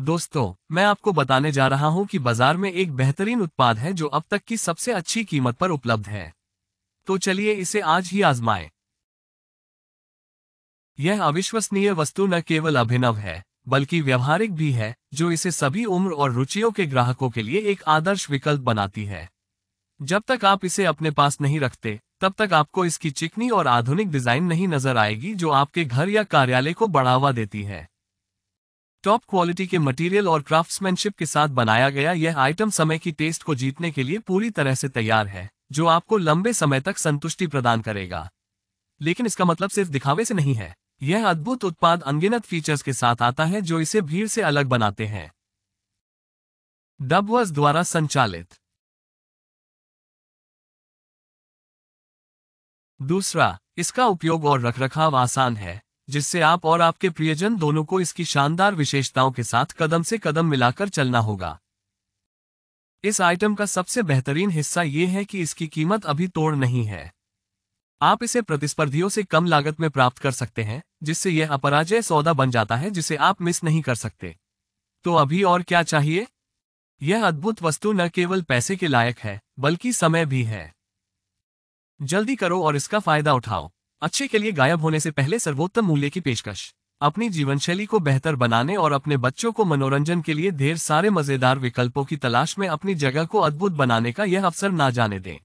दोस्तों मैं आपको बताने जा रहा हूं कि बाजार में एक बेहतरीन उत्पाद है जो अब तक की सबसे अच्छी कीमत पर उपलब्ध है तो चलिए इसे आज ही आजमाएं। यह अविश्वसनीय वस्तु न केवल अभिनव है बल्कि व्यवहारिक भी है जो इसे सभी उम्र और रुचियों के ग्राहकों के लिए एक आदर्श विकल्प बनाती है जब तक आप इसे अपने पास नहीं रखते तब तक आपको इसकी चिकनी और आधुनिक डिजाइन नहीं नजर आएगी जो आपके घर या कार्यालय को बढ़ावा देती है टॉप क्वालिटी के मटेरियल और क्राफ्ट्समैनशिप के साथ बनाया गया यह आइटम समय की टेस्ट को जीतने के लिए पूरी तरह से तैयार है जो आपको लंबे समय तक संतुष्टि प्रदान करेगा लेकिन इसका मतलब सिर्फ दिखावे से नहीं है यह अद्भुत उत्पाद अनगिनत फीचर्स के साथ आता है जो इसे भीड़ से अलग बनाते हैं डबवर्स द्वारा संचालित दूसरा इसका उपयोग और रखरखाव आसान है जिससे आप और आपके प्रियजन दोनों को इसकी शानदार विशेषताओं के साथ कदम से कदम मिलाकर चलना होगा इस आइटम का सबसे बेहतरीन हिस्सा ये है कि इसकी कीमत अभी तोड़ नहीं है आप इसे प्रतिस्पर्धियों से कम लागत में प्राप्त कर सकते हैं जिससे यह अपराजय सौदा बन जाता है जिसे आप मिस नहीं कर सकते तो अभी और क्या चाहिए यह अद्भुत वस्तु न केवल पैसे के लायक है बल्कि समय भी है जल्दी करो और इसका फायदा उठाओ अच्छे के लिए गायब होने से पहले सर्वोत्तम मूल्य की पेशकश अपनी जीवनशैली को बेहतर बनाने और अपने बच्चों को मनोरंजन के लिए ढेर सारे मजेदार विकल्पों की तलाश में अपनी जगह को अद्भुत बनाने का यह अवसर ना जाने दें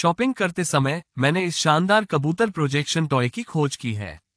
शॉपिंग करते समय मैंने इस शानदार कबूतर प्रोजेक्शन टॉय की खोज की है